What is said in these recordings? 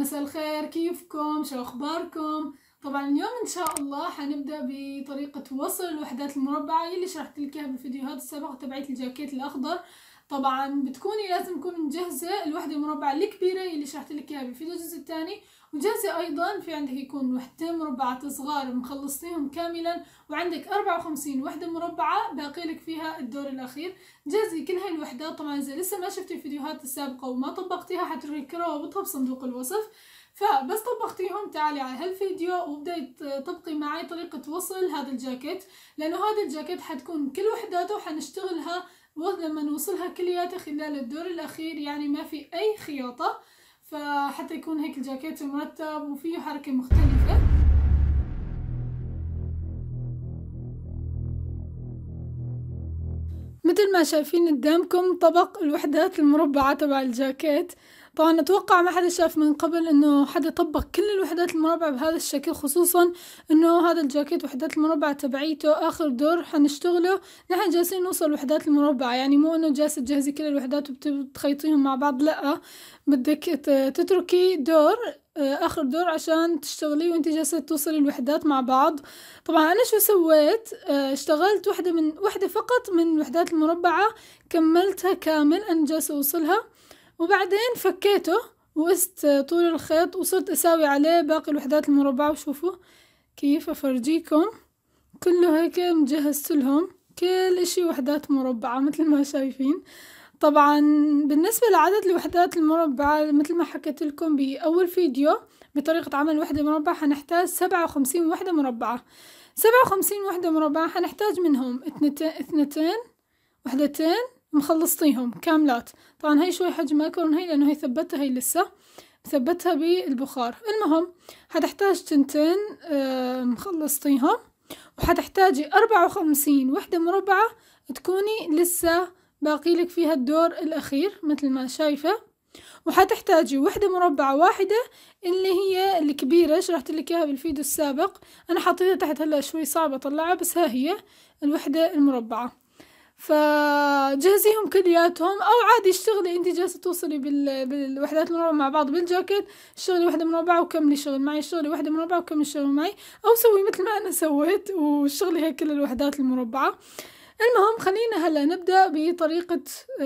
مساء الخير كيفكم شو اخباركم طبعا اليوم ان شاء الله حنبدا بطريقه وصل الوحدات المربعه اللي شرحت لك اياها بالفيديوهات السابقه تبعت الجاكيت الاخضر طبعا بتكوني لازم تكون مجهزة الوحدة المربعة الكبيرة اللي شرحت لك اياها بالفيديو الجزء الثاني مجهزه ايضا في عندك يكون وحدتين مربعات صغار مخلصتيهم كاملا وعندك 54 وحدة مربعة باقي لك فيها الدور الاخير جهزي كل هاي الوحدات طبعا اذا لسه ما شفتي الفيديوهات السابقة وما طبقتيها حتروحي لك روابطها بصندوق الوصف فبس طبقتيهم تعالي على هالفيديو وبداي تطبقي معي طريقة وصل هذا الجاكيت لانه هذا الجاكيت حتكون كل وحداته حنشتغلها ولما نوصلها كلياتها خلال الدور الأخير يعني ما في أي خياطة فحتى يكون هيك الجاكيت مرتب وفيه حركة مختلفة مثل ما شايفين قدامكم طبق الوحدات المربعة تبع الجاكيت طبعا أتوقع ما حدا شاف من قبل إنه حدا طبق كل الوحدات المربعة بهذا الشكل خصوصا إنه هذا الجاكيت وحدات المربعة تبعيته آخر دور حنشتغله نحن جالسين نوصل الوحدات المربعة يعني مو إنه جالسة تجهزي كل الوحدات وبتخيطيهم مع بعض لأ بدك تتركي دور آه، اخر دور عشان تشتغلي وانت جالسه توصلي الوحدات مع بعض طبعا انا شو سويت آه، اشتغلت وحده من وحده فقط من وحدات المربعه كملتها كامل انا جالسه اوصلها وبعدين فكيته وقست طول الخيط وصرت أساوي عليه باقي الوحدات المربعة وشوفوا كيف أفرجيكم كله هيك مجهزتلهم كل اشي وحدات مربعة مثل ما شايفين طبعا بالنسبة لعدد الوحدات المربعة مثل ما حكيت لكم بأول فيديو بطريقة عمل وحدة مربعة حنحتاج سبعة وخمسين وحدة مربعة سبعة وخمسين وحدة مربعة حنحتاج منهم اثنتين, اثنتين وحدتين مخلصتيهم كاملات طبعا هاي شوي حجمها اكبر من هاي لانه هي ثبتها هي لسه مثبتها بالبخار المهم حتحتاج تنتين آه، مخلصتيهم وحتحتاجي أربعة وخمسين وحدة مربعة تكوني لسه باقي لك فيها الدور الأخير مثل ما شايفة وحتحتاجي وحدة مربعة واحدة اللي هي الكبيرة شرحت لك اياها بالفيديو السابق أنا حطيتها تحت هلا شوي صعبة أطلعها بس ها هي الوحدة المربعة فجهزيهم كلياتهم او عادي اشتغلي انت جالسه توصلي بال... بالوحدات المربعه مع بعض بالجاكيت اشتغلي وحده مربعه وكملي شغل معي اشتغلي وحده مربعه وكملي شغل معي او سوي مثل ما انا سويت واشتغلي هيك كل الوحدات المربعه المهم خلينا هلا نبدا بطريقه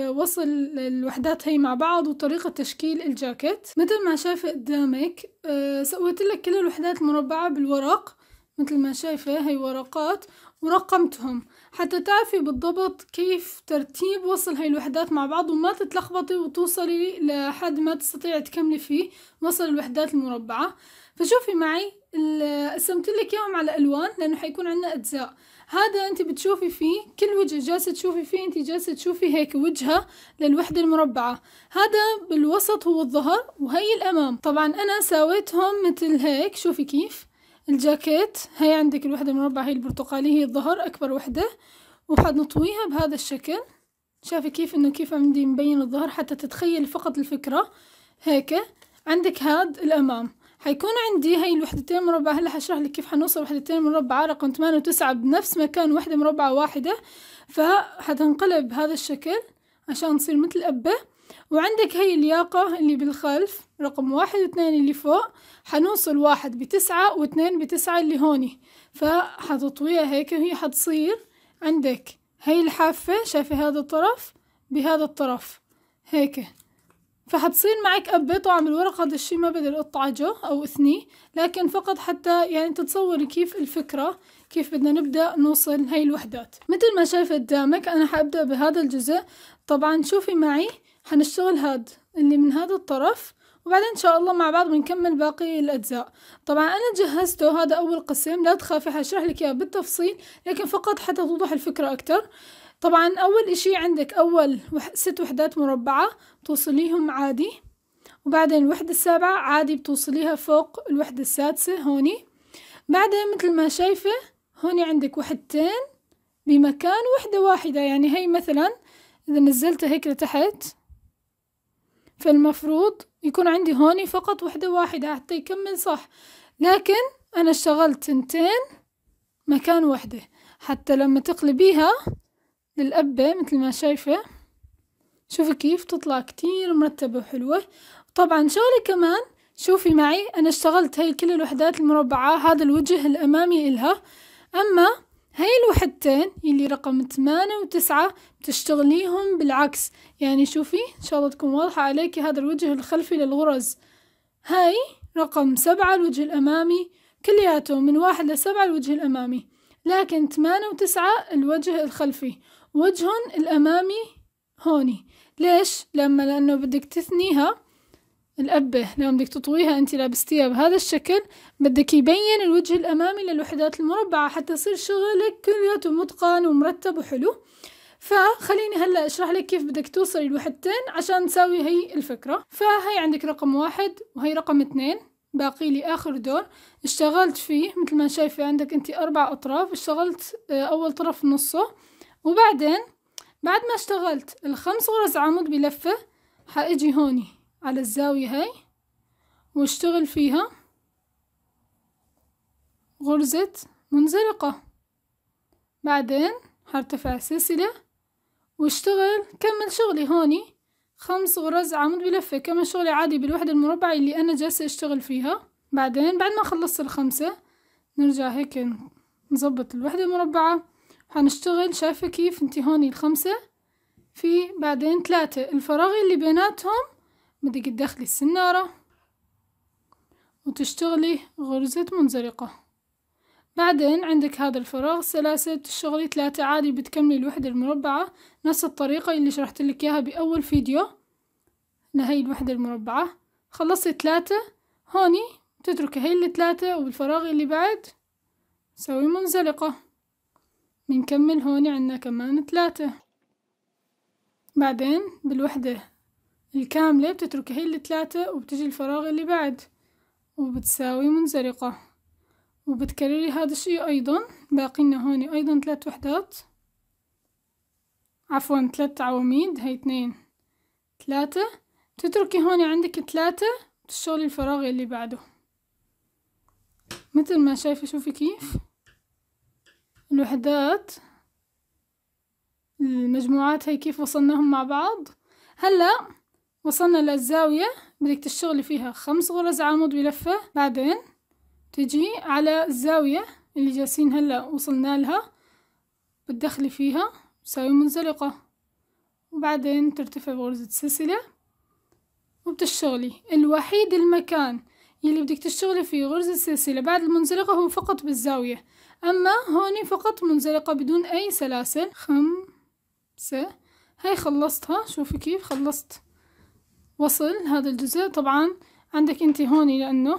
وصل الوحدات هي مع بعض وطريقه تشكيل الجاكيت مثل ما شايفه قدامك آه، سويت لك كل الوحدات المربعه بالورق مثل ما شايفه هي ورقات ورقمتهم حتى تعرفي بالضبط كيف ترتيب وصل هاي الوحدات مع بعض وما تتلخبطي وتوصلي لحد ما تستطيعي تكملي فيه وصل الوحدات المربعة فشوفي معي قسمت لك اياهم على الوان لانه حيكون عندنا اجزاء هذا انت بتشوفي فيه كل وجه جالسه تشوفي فيه انت جالسه تشوفي هيك وجهه للوحده المربعه هذا بالوسط هو الظهر وهي الامام طبعا انا ساويتهم مثل هيك شوفي كيف الجاكيت هاي عندك الوحدة المربعة هي البرتقالية هي الظهر أكبر وحدة وحنطويها بهذا الشكل شايفة كيف انه كيف عندي مبين الظهر حتى تتخيل فقط الفكرة هيك عندك هاد الأمام حيكون عندي هاي الوحدتين مربعة هلا حشرح لك كيف حنوصل وحدتين مربعة رقم ثمانية وتسعة بنفس مكان وحدة مربعة واحدة فحتنقلب بهذا الشكل عشان تصير مثل أبة وعندك هاي الياقة اللي بالخلف رقم واحد واثنين اللي فوق حنوصل واحد بتسعة واثنين بتسعة اللي هوني فحتطويها هيك وهي حتصير عندك هاي الحافة شايفة هذا الطرف بهذا الطرف هيك فحتصير معك أبة طبعا الورق هذا الشي ما بدل أطعجه أو أثنيه لكن فقط حتى يعني تتصوري كيف الفكرة كيف بدنا نبدأ نوصل هاي الوحدات مثل ما شايفة قدامك أنا حأبدأ بهذا الجزء طبعا شوفي معي حنشتغل هاد اللي من هذا الطرف وبعدين ان شاء الله مع بعض بنكمل باقي الاجزاء طبعا انا جهزته هذا اول قسم لا تخافي حشرح لك اياه بالتفصيل لكن فقط حتى توضح الفكره اكثر طبعا اول اشي عندك اول ست وحدات مربعه توصليهم عادي وبعدين الوحدة السابعة عادي بتوصليها فوق الوحدة السادسة هوني بعدين مثل ما شايفة هوني عندك وحدتين بمكان وحدة واحدة يعني هي مثلا إذا نزلتها هيك لتحت فالمفروض يكون عندي هوني فقط وحدة واحدة حتى يكمل صح لكن أنا اشتغلت تنتين مكان وحدة حتى لما تقلبيها للأبة مثل ما شايفة شوفي كيف تطلع كتير مرتبة وحلوة طبعا شغلة كمان شوفي معي أنا اشتغلت هاي كل الوحدات المربعة هذا الوجه الأمامي إلها أما هاي الوحدتين يلي رقم ثمانية وتسعة بتشتغليهم بالعكس يعني شوفي إن شاء الله تكون واضحة عليكي هذا الوجه الخلفي للغرز هاي رقم سبعة الوجه الأمامي كلياته من واحد لسبعة الوجه الأمامي لكن ثمانية وتسعة الوجه الخلفي وجهن الأمامي هوني ليش؟ لما لأنه بدك تثنيها الأبه هنا بدك تطويها أنت لابستيها بهذا الشكل بدك يبين الوجه الأمامي للوحدات المربعة حتى يصير شغلك كلياته متقن ومرتب وحلو فخليني هلا اشرح لك كيف بدك توصلي الوحدتين عشان تساوي هي الفكرة فهي عندك رقم واحد وهي رقم اثنين باقي لي آخر دور اشتغلت فيه مثل ما شايفة عندك انت أربع أطراف اشتغلت آه، أول طرف نصه وبعدين بعد ما اشتغلت الخمس غرز عمود بلفة حاجي هوني على الزاوية هاي واشتغل فيها غرزة منزلقة بعدين هرتفع السلسلة واشتغل كمل شغلي هوني خمس غرز عمود بلفة كمل شغلي عادي بالوحدة المربعة اللي أنا جالسة اشتغل فيها بعدين بعد ما خلصت الخمسة نرجع هيك نظبط الوحدة المربعة هنشتغل شايفة كيف انتي هوني الخمسة في بعدين ثلاثة الفراغ اللي بيناتهم بدك تدخلي السنارة وتشتغلي غرزة منزلقة بعدين عندك هذا الفراغ سلاسل تشتغلي ثلاثة عادي بتكملي الوحدة المربعة نفس الطريقة اللي شرحت لك إياها بأول فيديو لهي الوحدة المربعة خلصتي ثلاثة هوني تتركي هاي الثلاثة والفراغ اللي بعد سوي منزلقة بنكمل هوني عنا كمان ثلاثة بعدين بالوحدة الكاملة بتتركي هي اللي وبتجي الفراغ اللي بعد وبتساوي منزلقة وبتكرري هذا الشيء أيضا باقي لنا هون أيضا ثلاث وحدات عفوا ثلاث عواميد هاي اثنين ثلاثة تتركي هون عندك ثلاثة تشتغلي الفراغ اللي بعده مثل ما شايفة شوفي كيف الوحدات المجموعات هي كيف وصلناهم مع بعض هلأ وصلنا للزاوية بدك تشتغلي فيها خمس غرز عمود بلفة بعدين تجي على الزاوية اللي جالسين هلا وصلنا لها بتدخلي فيها تساوي منزلقة وبعدين ترتفع بغرزة سلسلة وبتشتغلي الوحيد المكان يلي بدك تشتغلي فيه غرزة سلسلة بعد المنزلقة هو فقط بالزاوية أما هوني فقط منزلقة بدون أي سلاسل خمسة هاي خلصتها شوفي كيف خلصت وصل هذا الجزء طبعا عندك انت هون لانه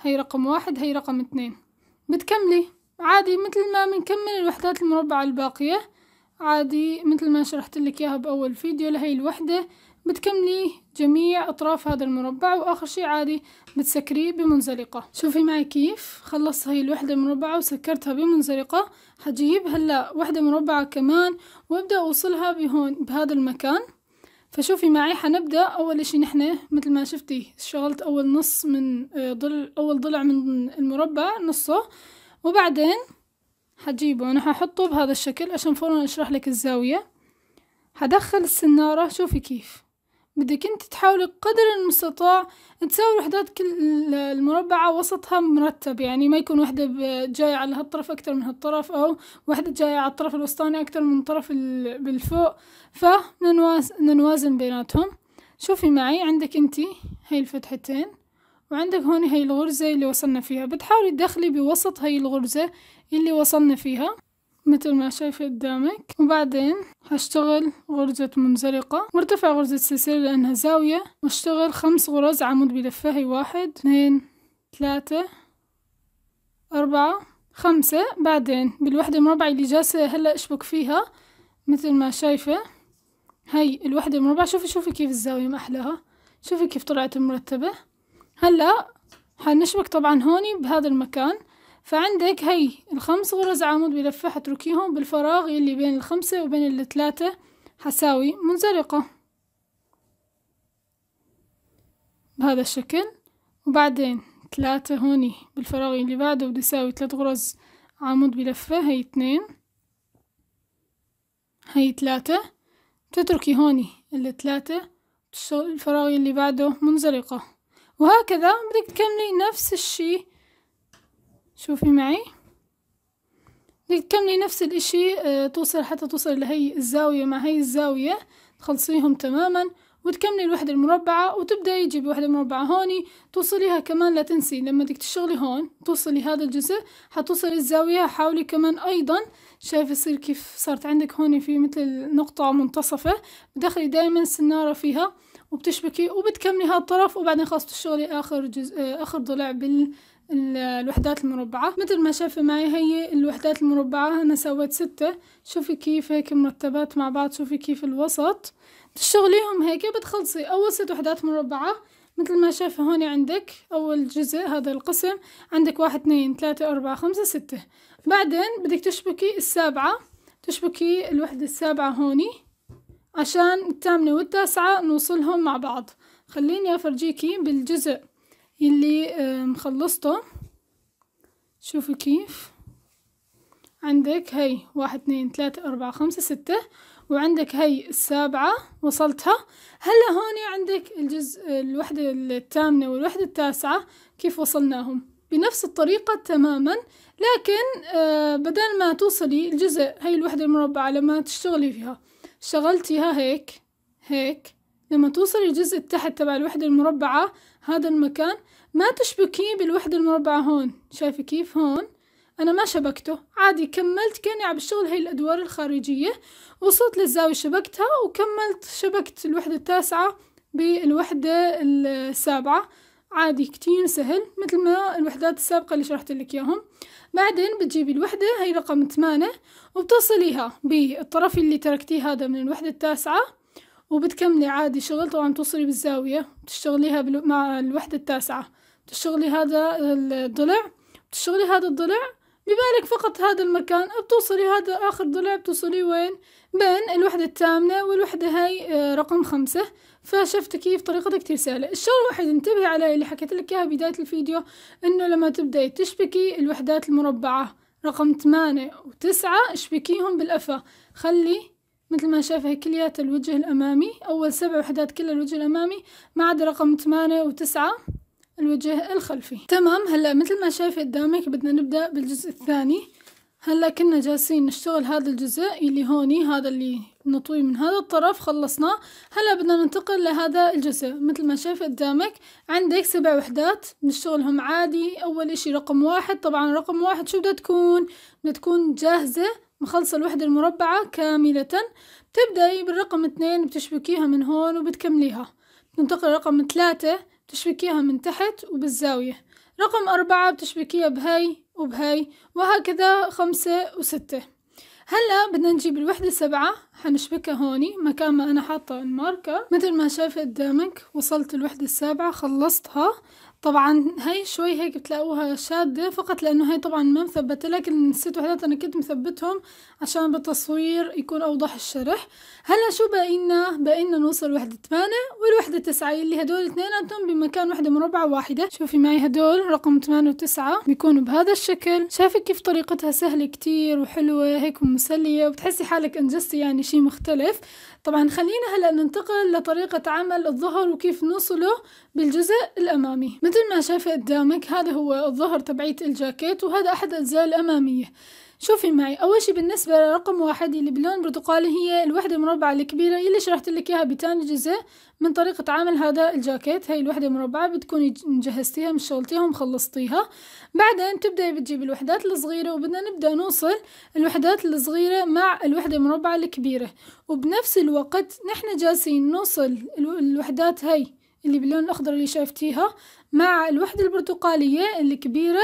هي رقم واحد هي رقم اثنين بتكملي عادي مثل ما بنكمل الوحدات المربعة الباقية عادي مثل ما شرحت لك اياها باول فيديو لهي الوحدة بتكملي جميع اطراف هذا المربع واخر شي عادي بتسكريه بمنزلقة شوفي معي كيف خلصت هاي الوحدة المربعة وسكرتها بمنزلقة حجيب هلا وحدة مربعة كمان وابدأ اوصلها بهون بهذا المكان فشوفي معي حنبدأ أول إشي نحن مثل ما شفتي شغلت أول نص من آه، ضلع أول ضلع من المربع نصه وبعدين حجيبه أنا ححطه بهذا الشكل عشان فورا أشرح لك الزاوية هدخل السنارة شوفي كيف بدك انت تحاولي قدر المستطاع تساوي كل المربعة وسطها مرتب يعني ما يكون وحدة جاية على هالطرف أكتر من هالطرف أو وحدة جاية على الطرف الوسطاني أكتر من الطرف بالفوق نوازن بيناتهم شوفي معي عندك انتي هاي الفتحتين وعندك هون هاي الغرزة اللي وصلنا فيها بتحاولي تدخلي بوسط هاي الغرزة اللي وصلنا فيها مثل ما شايفة قدامك وبعدين هشتغل غرزة منزلقة مرتفع غرزة السلسلة لأنها زاوية واشتغل خمس غرز عمود هي واحد اثنين ثلاثة أربعة خمسة بعدين بالوحدة المربعة اللي جالسة هلأ اشبك فيها مثل ما شايفة هاي الوحدة المربعة شوفي شوفي كيف الزاوية ما أحلاها شوفي كيف طلعت مرتبة هلأ حنشبك طبعا هوني بهذا المكان فعندك هي الخمس غرز عمود بلفة حتركيهم بالفراغ اللي بين الخمسة وبين الثلاثة حساوي منزلقة بهذا الشكل وبعدين ثلاثة هوني بالفراغ اللي بعده بدي اساوي ثلاث غرز عمود بلفة هي اثنين هي ثلاثة تتركي هوني الثلاثة الفراغ اللي بعده منزلقة وهكذا بدك تكملي نفس الشي شوفي معي تكملي نفس الاشي آه، توصل حتى توصل لهي الزاوية مع هي الزاوية تخلصيهم تماما وتكملي الوحدة المربعة وتبدأي تجيبي وحدة مربعة هوني توصليها كمان لا تنسي لما بدك تشتغلي هون توصلي هذا الجزء حتوصلي الزاوية حاولي كمان أيضا شايف يصير كيف صارت عندك هوني في مثل نقطة منتصفة بدخلي دايما سنارة فيها وبتشبكي وبتكملي هالطرف وبعدين خلاص بتشتغلي آخر جزء آه، آخر ضلع بال الوحدات المربعة مثل ما شايفة معي هي الوحدات المربعة أنا سويت ستة شوفي كيف هيك مرتبات مع بعض شوفي كيف الوسط تشتغليهم هيك بتخلصي أول ست وحدات مربعة مثل ما شايفة هون عندك أول جزء هذا القسم عندك واحد اثنين ثلاثة أربعة خمسة ستة بعدين بدك تشبكي السابعة تشبكي الوحدة السابعة هوني عشان الثامنة والتاسعة نوصلهم مع بعض خليني أفرجيكي بالجزء اللي آه، مخلصته شوفوا كيف عندك هي واحد اثنين ثلاثة أربعة خمسة ستة وعندك هي السابعة وصلتها هلا هون عندك الجزء الوحدة الثامنة والوحدة التاسعة كيف وصلناهم بنفس الطريقة تماما لكن آه، بدل ما توصلي الجزء هي الوحدة المربعة لما تشتغلي فيها شغلتيها هيك هيك لما توصل الجزء التحت تبع الوحدة المربعة هذا المكان ما تشبكيه بالوحدة المربعة هون شايفة كيف هون أنا ما شبكته عادي كملت كأني عم بشتغل هاي الأدوار الخارجية وصلت للزاوية شبكتها وكملت شبكت الوحدة التاسعة بالوحدة السابعة عادي كتير سهل مثل ما الوحدات السابقة اللي شرحت لك ياهم بعدين بتجيبي الوحدة هي رقم ثمانية وبتوصليها بالطرف اللي تركتيه هذا من الوحدة التاسعة وبتكملي عادي شغل طبعا توصلي بالزاوية بتشتغليها مع الوحدة التاسعة بتشتغلي هذا الضلع بتشتغلي هذا الضلع ببالك فقط هذا المكان بتوصلي هذا آخر ضلع بتوصلي وين بين الوحدة الثامنة والوحدة هاي آه، رقم خمسة فشفت كيف طريقتها كتير سهلة الشغل الوحيد انتبهي علي اللي حكيت لك اياها بداية الفيديو انه لما تبدأي تشبكي الوحدات المربعة رقم ثمانية وتسعة اشبكيهم بالأفا خلي مثل ما شايفة كليات الوجه الأمامي أول سبع وحدات كل الوجه الأمامي ما عدا رقم ثمانية وتسعة الوجه الخلفي تمام هلا مثل ما شايف قدامك بدنا نبدأ بالجزء الثاني هلا كنا جالسين نشتغل هذا الجزء اللي هوني هذا اللي نطوي من هذا الطرف خلصناه هلا بدنا ننتقل لهذا الجزء مثل ما شايف قدامك عندك سبع وحدات بنشتغلهم عادي اول اشي رقم واحد طبعا رقم واحد شو بدها تكون بدها تكون جاهزة مخلصة الوحدة المربعة كاملة بتبدأي بالرقم اثنين بتشبكيها من هون وبتكمليها بتنتقل رقم ثلاثة بتشبكيها من تحت وبالزاوية رقم أربعة بتشبكيها بهاي وبهاي وهكذا خمسة وستة هلأ بدنا نجيب الوحدة سبعة حنشبكها هوني مكان ما أنا حاطة الماركة مثل ما شايفة قدامك وصلت الوحدة السابعة خلصتها طبعا هاي شوي هيك بتلاقوها شادة فقط لأنه هاي طبعا ما مثبتة لكن الست وحدات أنا كنت مثبتهم عشان بالتصوير يكون أوضح الشرح هلا شو بقينا بقينا نوصل وحدة ثمانية والوحدة تسعة اللي هدول اثنيناتهم بمكان وحدة مربعة واحدة شوفي معي هدول رقم ثمانية وتسعة بيكونوا بهذا الشكل شايفة كيف طريقتها سهلة كتير وحلوة هيك ومسلية وبتحسي حالك أنجزتي يعني شي مختلف طبعا خلينا هلأ ننتقل لطريقة عمل الظهر وكيف نوصله بالجزء الأمامي مثل ما شايفة قدامك هذا هو الظهر تبعية الجاكيت وهذا أحد أجزاء الأمامية شوفي معي اول شي بالنسبه لرقم واحد اللي باللون البرتقالي هي الوحده المربعه الكبيره اللي شرحت لك اياها بتاني جزء من طريقه عمل هذا الجاكيت هاي الوحده المربعه بتكوني جهزتيها مشغلتيها ومخلصتيها بعدين تبداي بتجيبي الوحدات الصغيره وبدنا نبدا نوصل الوحدات الصغيره مع الوحده المربعه الكبيره وبنفس الوقت نحن جالسين نوصل الوحدات هاي اللي باللون الاخضر اللي شايفتيها مع الوحده البرتقاليه الكبيره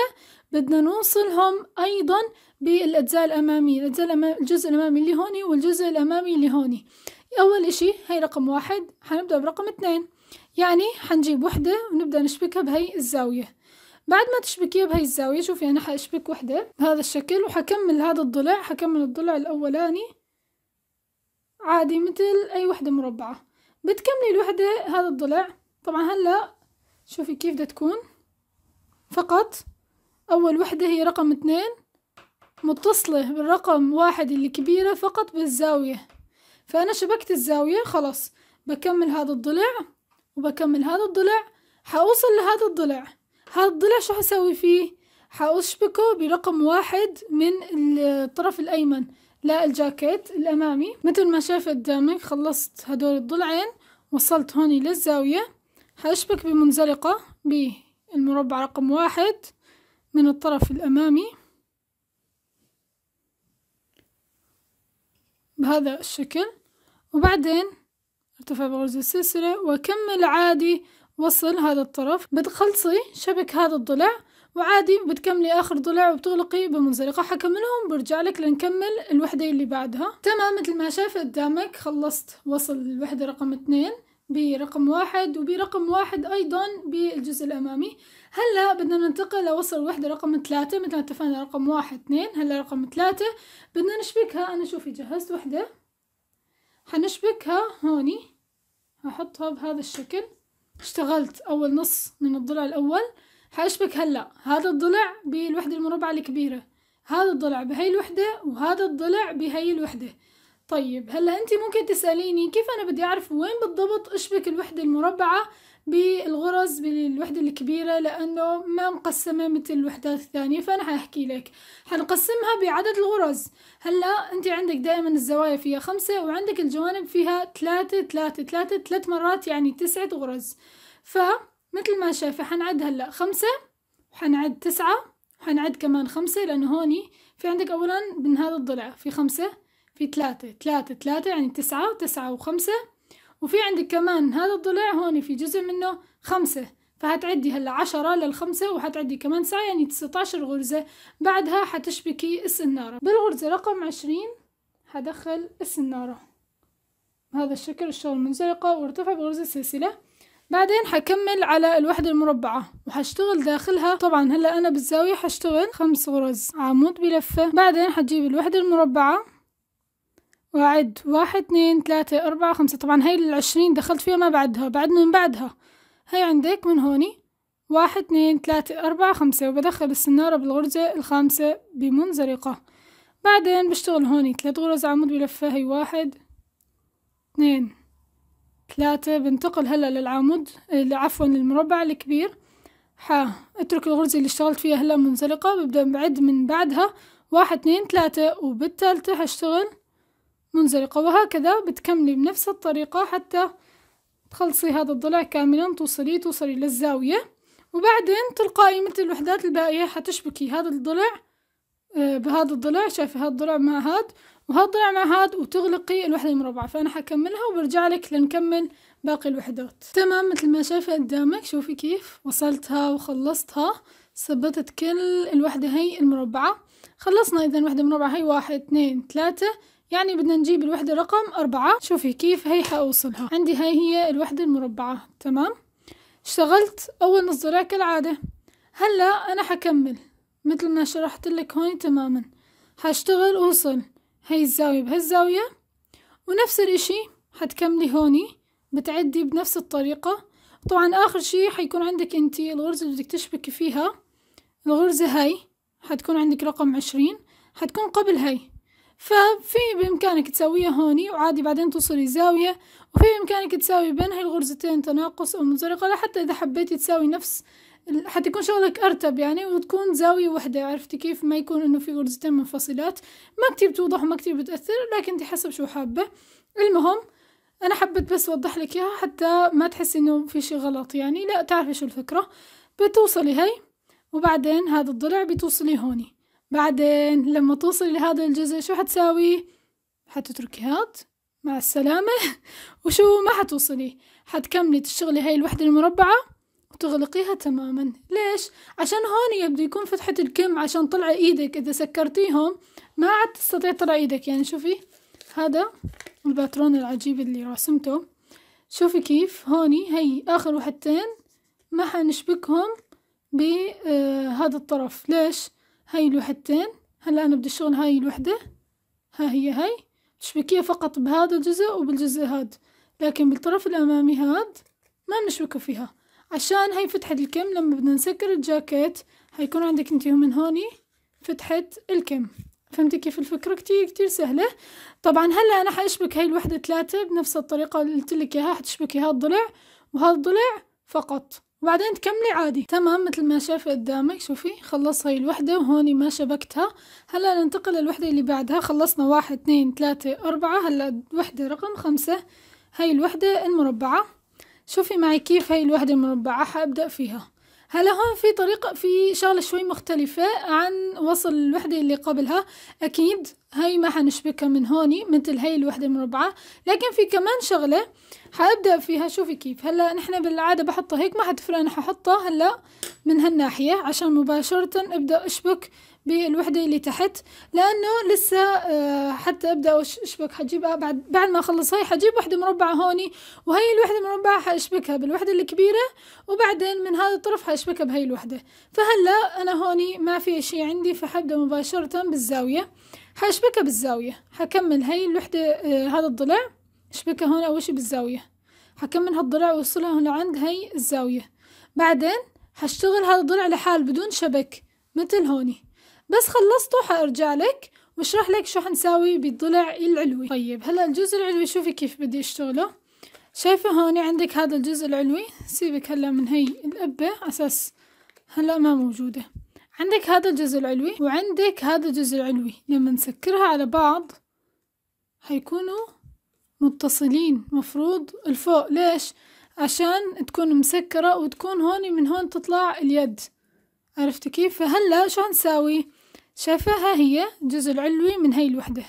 بدنا نوصلهم ايضا بالأجزاء الأمامية الأجزاء الأمامي الجزء الأمامي اللي هوني والجزء الأمامي اللي هوني أول إشي هي رقم واحد حنبدأ برقم اثنين يعني حنجيب وحدة ونبدأ نشبكها بهي الزاوية بعد ما تشبكيها بهي الزاوية شوفي أنا حأشبك وحدة بهذا الشكل وحكمل هذا الضلع حكمل الضلع الأولاني عادي مثل أي وحدة مربعة بتكملي الوحدة هذا الضلع طبعا هلا شوفي كيف بدها تكون فقط أول وحدة هي رقم اثنين متصلة بالرقم واحد اللي كبيرة فقط بالزاوية فأنا شبكت الزاوية خلاص بكمل هذا الضلع وبكمل هذا الضلع حأوصل لهذا الضلع هذا الضلع شو حسوي فيه حأشبكه برقم واحد من الطرف الأيمن لا الجاكيت الأمامي مثل ما شايف قدامك خلصت هدول الضلعين وصلت هوني للزاوية حأشبك بمنزلقة بالمربع رقم واحد من الطرف الأمامي بهذا الشكل وبعدين ارتفع بغرز السلسلة واكمل عادي وصل هذا الطرف بتخلصي شبك هذا الضلع وعادي بتكملي اخر ضلع وبتغلقي بمنزلقة حكملهم برجع لك لنكمل الوحدة اللي بعدها تمام مثل ما شايفة قدامك خلصت وصل الوحدة رقم اثنين برقم واحد وبرقم واحد أيضا بالجزء الأمامي هلا بدنا ننتقل لوصل الوحدة رقم ثلاثة مثل ما اتفقنا رقم واحد اثنين هلا رقم ثلاثة بدنا نشبكها أنا شوفي جهزت وحدة حنشبكها هوني هحطها بهذا الشكل اشتغلت أول نص من الضلع الأول حأشبك هلا هذا الضلع بالوحدة المربعة الكبيرة هذا الضلع بهي الوحدة وهذا الضلع بهي الوحدة طيب هلا انت ممكن تساليني كيف انا بدي اعرف وين بالضبط اشبك الوحده المربعه بالغرز بالوحده الكبيره لانه ما مقسمه مثل الوحدات الثانيه فانا حاحكي لك حنقسمها بعدد الغرز هلا انت عندك دائما الزوايا فيها خمسة وعندك الجوانب فيها ثلاثة ثلاثة ثلاثة ثلاث مرات يعني تسعة غرز فمثل ما شايفه حنعد هلا خمسة وحنعد تسعة وحنعد كمان خمسة لانه هوني في عندك اولا من هذا الضلع في خمسة في ثلاثة ثلاثة ثلاثة يعني تسعة تسعة وخمسة وفي عندك كمان هذا الضلع هون في جزء منه خمسة فهتعدي هلا عشرة للخمسة وهتعدي كمان ساعة يعني تسعة عشر غرزة بعدها حتشبكي السنارة بالغرزة رقم عشرين هدخل السنارة هذا الشكل الشغل منزلقة وارتفع بغرزة سلسلة بعدين حكمل على الوحدة المربعة وحشتغل داخلها طبعا هلا أنا بالزاوية حشتغل خمس غرز عمود بلفة بعدين حجيب الوحدة المربعة وأعد واحد اثنين ثلاثة أربعة خمسة طبعا هاي العشرين دخلت فيها ما بعدها بعد من بعدها هاي عندك من هوني واحد اثنين ثلاثة أربعة خمسة وبدخل السنارة بالغرزة الخامسة بمنزلقة بعدين بشتغل هوني ثلاث غرز عمود بلفة هي واحد اثنين ثلاثة بنتقل هلا للعمود عفوا للمربع الكبير ح اترك الغرزة اللي اشتغلت فيها هلا منزلقة ببدأ بعد من بعدها واحد اثنين ثلاثة وبالثالثة هشتغل منزلقة وهكذا بتكملي بنفس الطريقة حتى تخلصي هذا الضلع كاملا توصلي توصلي للزاوية وبعدين تلقائي مثل الوحدات الباقية حتشبكي هذا الضلع آه، بهذا الضلع شايفة هذا الضلع مع هاد وهذا الضلع مع هاد وتغلقي الوحدة المربعة فأنا حكملها وبرجع لك لنكمل باقي الوحدات تمام مثل ما شايفة قدامك شوفي كيف وصلتها وخلصتها ثبتت كل الوحدة هي المربعة خلصنا إذا الوحدة المربعة هي واحد اثنين ثلاثة يعني بدنا نجيب الوحدة رقم أربعة شوفي كيف هي حأوصلها عندي هاي هي الوحدة المربعة تمام اشتغلت أول نص ذراع كالعادة هلأ أنا حكمل مثل ما شرحت لك هون تماما هشتغل أوصل هاي الزاوية بهالزاوية ونفس الإشي هتكملي هوني بتعدي بنفس الطريقة طبعا آخر شي حيكون عندك انتي الغرزة اللي بدك تشبكي فيها الغرزة هاي حتكون عندك رقم عشرين حتكون قبل هاي ففي بإمكانك تساويها هوني وعادي بعدين توصلي زاوية وفي بإمكانك تساوي بين هالغرزتين تناقص أو منزلقة حتى إذا حبيتي تساوي نفس حتى يكون شغلك أرتب يعني وتكون زاوية واحدة عرفتي كيف ما يكون إنه في غرزتين منفصلات ما كتير بتوضح وما كتير بتأثر لكن انت حسب شو حابة المهم أنا حبيت بس أوضح لك إياها حتى ما تحسي إنه في شي غلط يعني لا تعرفي شو الفكرة بتوصلي هاي وبعدين هذا الضلع بتوصلي هوني بعدين لما توصلي لهذا الجزء شو حتساوي حتتركي هاد مع السلامة وشو ما حتوصلي حتكملي تشتغلي هاي الوحدة المربعة وتغلقيها تماما ليش؟ عشان هون يبدو يكون فتحة الكم عشان طلع ايدك اذا سكرتيهم ما عاد تستطيع طلع ايدك يعني شوفي هذا الباترون العجيب اللي رسمته شوفي كيف هوني هي اخر وحدتين ما حنشبكهم بهذا الطرف ليش؟ هاي الوحدتين هلا أنا بدي أشتغل هاي الوحدة ها هي هاي تشبكيها فقط بهذا الجزء وبالجزء هاد لكن بالطرف الأمامي هاد ما بنشبكه فيها عشان هاي فتحة الكم لما بدنا نسكر الجاكيت هيكون عندك انتي من هوني فتحة الكم فهمتي كيف الفكرة كتير كتير سهلة طبعا هلا أنا حأشبك هاي الوحدة ثلاثة بنفس الطريقة اللي قلتلك إياها حتشبكي هاد الضلع وهاد الضلع فقط وبعدين تكملي عادي تمام مثل ما شايفة قدامك شوفي خلص هاي الوحدة وهوني ما شبكتها هلا ننتقل للوحدة اللي بعدها خلصنا واحد اثنين ثلاثة أربعة هلا وحدة رقم خمسة هاي الوحدة المربعة شوفي معي كيف هاي الوحدة المربعة حأبدأ فيها هلا هون في طريقة في شغلة شوي مختلفة عن وصل الوحدة اللي قبلها أكيد هاي ما حنشبكها من هوني مثل هاي الوحدة المربعة لكن في كمان شغلة حأبدأ فيها شوفي كيف هلا نحن بالعادة بحطها هيك ما حتفرق أنا ححطه هلا من هالناحية عشان مباشرة أبدأ أشبك بالوحدة اللي تحت لأنه لسه آه، حتى أبدأ أشبك حجيبها آه، بعد بعد ما أخلص هاي حجيب وحدة مربعة هوني وهي الوحدة المربعة حأشبكها بالوحدة الكبيرة وبعدين من هذا الطرف حأشبكها بهي الوحدة فهلا أنا هوني ما في شي عندي فحبدأ مباشرة بالزاوية حأشبكها بالزاوية حكمل هاي الوحدة آه، هذا الضلع شبكة هون أول شي بالزاوية حكمل هالضلع وأوصلها هنا عند هاي الزاوية بعدين هشتغل هذا الضلع لحال بدون شبك مثل هوني بس خلصته حأرجع لك واشرح لك شو حنساوي بالضلع العلوي طيب هلا الجزء العلوي شوفي كيف بدي اشتغله شايفة هوني عندك هذا الجزء العلوي سيبك هلا من هي القبة أساس هلا ما موجودة عندك هذا الجزء العلوي وعندك هذا الجزء العلوي لما نسكرها على بعض هيكونوا متصلين مفروض الفوق ليش عشان تكون مسكرة وتكون هون من هون تطلع اليد عرفت كيف فهلا شو هنساوي شايفاها هي الجزء العلوي من هاي الوحدة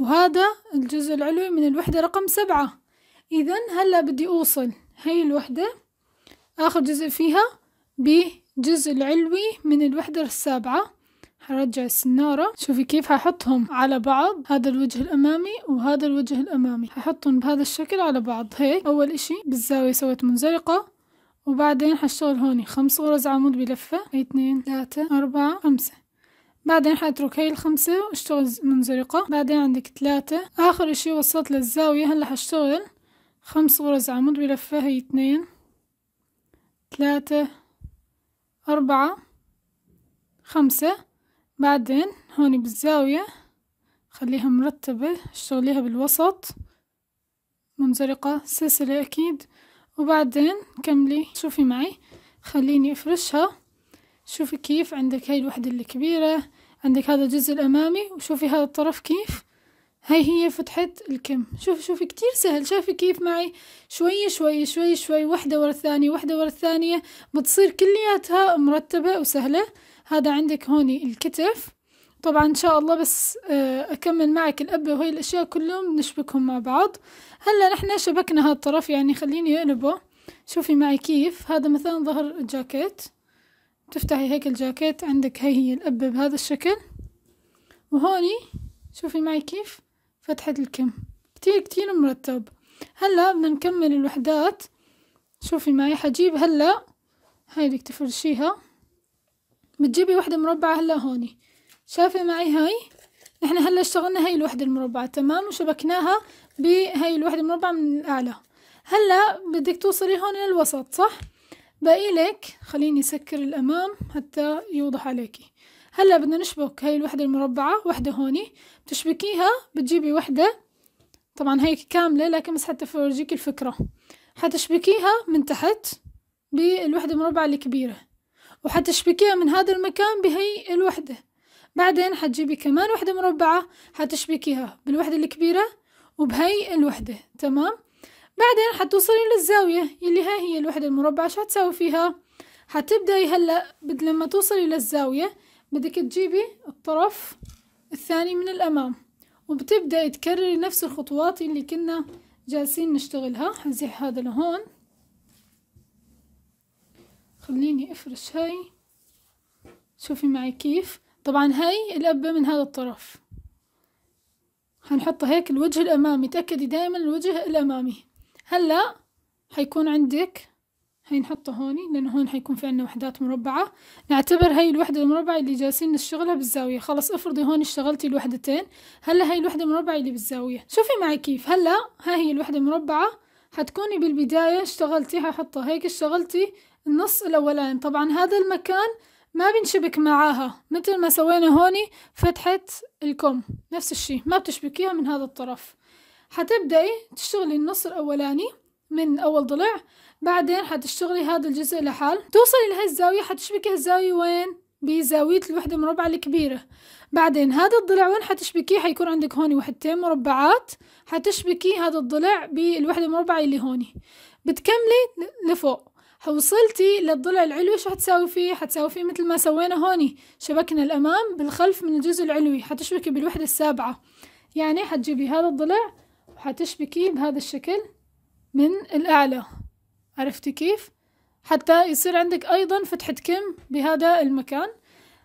وهذا الجزء العلوي من الوحدة رقم سبعة إذا هلا بدي أوصل هاي الوحدة آخر جزء فيها بجزء العلوي من الوحدة السابعة هرجع السنارة شوفي كيف هحطهم على بعض هذا الوجه الأمامي وهذا الوجه الأمامي هحطهم بهذا الشكل على بعض هيك أول إشي بالزاوية سويت منزلقة وبعدين هشتغل هوني خمس غرز عمود بلفة هي اثنين ثلاثة أربعة خمسة بعدين حاترك هاي الخمسة واشتغل منزلقة بعدين عندك ثلاثة آخر إشي وصلت للزاوية هلا هشتغل خمس غرز عمود بلفة هي اثنين ثلاثة أربعة خمسة بعدين هوني بالزاوية خليها مرتبة اشتغليها بالوسط منزلقة سلسلة أكيد وبعدين كملي شوفي معي خليني أفرشها شوفي كيف عندك هاي الوحدة الكبيرة عندك هذا الجزء الأمامي وشوفي هذا الطرف كيف هاي هي فتحة الكم شوفي شوفي كتير سهل شوفي كيف معي شوي شوي شوي شوي وحدة ورا الثانية وحدة ورا الثانية بتصير كلياتها مرتبة وسهلة هذا عندك هوني الكتف طبعا ان شاء الله بس آه، اكمل معك الأبة وهي الاشياء كلهم نشبكهم مع بعض هلا نحن شبكنا هذا الطرف يعني خليني اقلبه شوفي معي كيف هذا مثلا ظهر الجاكيت تفتحي هيك الجاكيت عندك هي هي الأبة بهذا الشكل وهوني شوفي معي كيف فتحة الكم كتير كتير مرتب هلا بدنا نكمل الوحدات شوفي معي حجيب هلا هاي بدك تفرشيها بتجيبي وحدة مربعة هلا هوني شايفة معي هاي نحن هلا اشتغلنا هاي الوحدة المربعة تمام وشبكناها بهاي الوحدة المربعة من الأعلى هلا بدك توصلي هون للوسط صح باقي لك خليني سكر الأمام حتى يوضح عليكي هلا بدنا نشبك هاي الوحدة المربعة وحدة هوني بتشبكيها بتجيبي وحدة طبعا هي كاملة لكن بس حتى فرجيك الفكرة حتشبكيها من تحت بالوحدة المربعة الكبيرة وحتشبكيها من هذا المكان بهي الوحدة بعدين حتجيبي كمان وحدة مربعة حتشبكيها بالوحدة الكبيرة وبهي الوحدة تمام بعدين حتوصلي للزاوية اللي هاي هي الوحدة المربعة شو حتساوي فيها حتبدأي هلأ بد لما توصلي للزاوية بدك تجيبي الطرف الثاني من الأمام وبتبدأي تكرري نفس الخطوات اللي كنا جالسين نشتغلها حنزيح هذا لهون خليني افرش هاي شوفي معي كيف طبعا هاي الأبة من هذا الطرف هنحطها هيك الوجه الامامي تأكدي دائما الوجه الامامي هلا حيكون عندك هي نحطه هوني لانه هون حيكون في عنا وحدات مربعة نعتبر هاي الوحدة المربعة اللي جالسين نشتغلها بالزاوية خلص افرضي هون اشتغلتي الوحدتين هلا هاي الوحدة المربعة اللي بالزاوية شوفي معي كيف هلا هاي هي الوحدة المربعة حتكوني بالبداية اشتغلتي ححطها هيك اشتغلتي النص الأولاني طبعا هذا المكان ما بنشبك معاها مثل ما سوينا هوني فتحة الكم نفس الشي ما بتشبكيها من هذا الطرف حتبدأي تشتغلي النص الأولاني من أول ضلع بعدين حتشتغلي هذا الجزء لحال توصلي لهي الزاوية حتشبكي هالزاوية وين بزاوية الوحدة المربعة الكبيرة بعدين هذا الضلع وين حتشبكيه حيكون عندك هوني وحدتين مربعات حتشبكي هذا الضلع بالوحدة المربعة اللي هوني بتكملي لفوق وصلتي للضلع العلوي شو حتساوي فيه حتساوي فيه مثل ما سوينا هوني شبكنا الامام بالخلف من الجزء العلوي حتشبكي بالوحده السابعه يعني حتجيبي هذا الضلع وحتشبكيه بهذا الشكل من الاعلى عرفتي كيف حتى يصير عندك ايضا فتحه كم بهذا المكان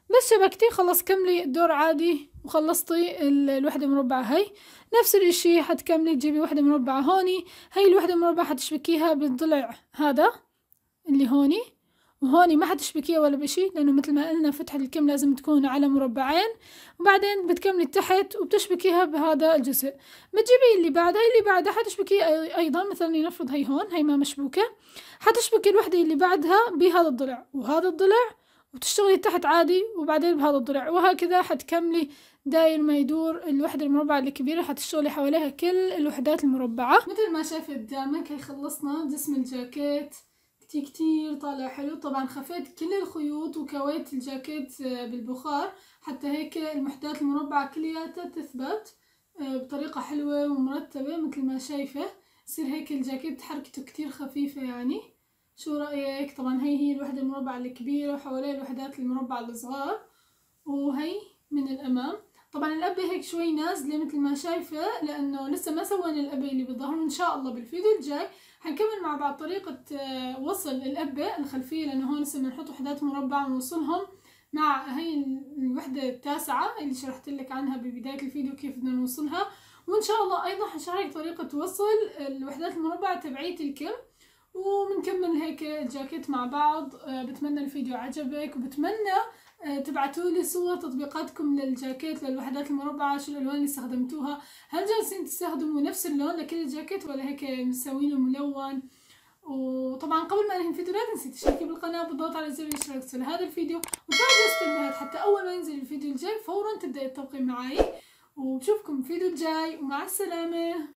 بس شبكتي خلص كملي الدور عادي وخلصتي الوحدة مربعة هاي نفس الاشي حتكملي تجيبي وحدة مربعة هوني هاي الوحدة مربعة حتشبكيها بالضلع هذا اللي هوني وهوني ما حتشبكيه ولا بشي لأنه مثل ما قلنا فتحة الكم لازم تكون على مربعين وبعدين بتكملي تحت وبتشبكيها بهذا الجزء بتجيبي اللي بعدها اللي بعدها حتشبكيه أيضا مثلا لنفرض هي هون هي ما مشبوكة حتشبكي الوحدة اللي بعدها بهذا الضلع وهذا الضلع وتشتغلي تحت عادي وبعدين بهذا الضلع وهكذا حتكملي داير ما يدور الوحدة المربعة الكبيرة حتشتغلي حواليها كل الوحدات المربعة مثل ما شايفة قدامك هي خلصنا جسم الجاكيت شفتي كتير طالع حلو طبعا خفيت كل الخيوط وكويت الجاكيت آه، بالبخار حتى هيك المحتات المربعة كلياتها تثبت آه، بطريقة حلوة ومرتبة مثل ما شايفة يصير هيك الجاكيت حركته كتير خفيفة يعني شو رأيك طبعا هي هي الوحدة المربعة الكبيرة وحواليها الوحدات المربعة الصغار وهي من الأمام طبعا الابه هيك شوي نازله مثل ما شايفه لانه لسه ما سوينا الابه اللي بالظهر وان شاء الله بالفيديو الجاي حنكمل مع بعض طريقه آه، وصل الابه الخلفيه لانه هون لسه بنحط وحدات مربع ونوصلهم مع هي الوحده التاسعه اللي شرحت لك عنها ببدايه الفيديو كيف بدنا نوصلها وان شاء الله ايضا حشارك طريقه وصل الوحدات المربعه تبعيه الكم وبنكمل هيك الجاكيت مع بعض آه، بتمنى الفيديو عجبك وبتمنى آه، تبعتوا لي صور تطبيقاتكم للجاكيت للوحدات المربعة شو الألوان اللي استخدمتوها هل جالسين تستخدموا نفس اللون لكل الجاكيت ولا هيك مسوينه ملون وطبعا قبل ما ننهي الفيديو لا تنسي تشتركي بالقناة بالضغط على زر الاشتراك لهذا الفيديو وتفعل جرس التنبيهات حتى أول ما ينزل الفيديو الجاي فورا تبدأي التوقيع معي وبشوفكم في الفيديو الجاي ومع السلامة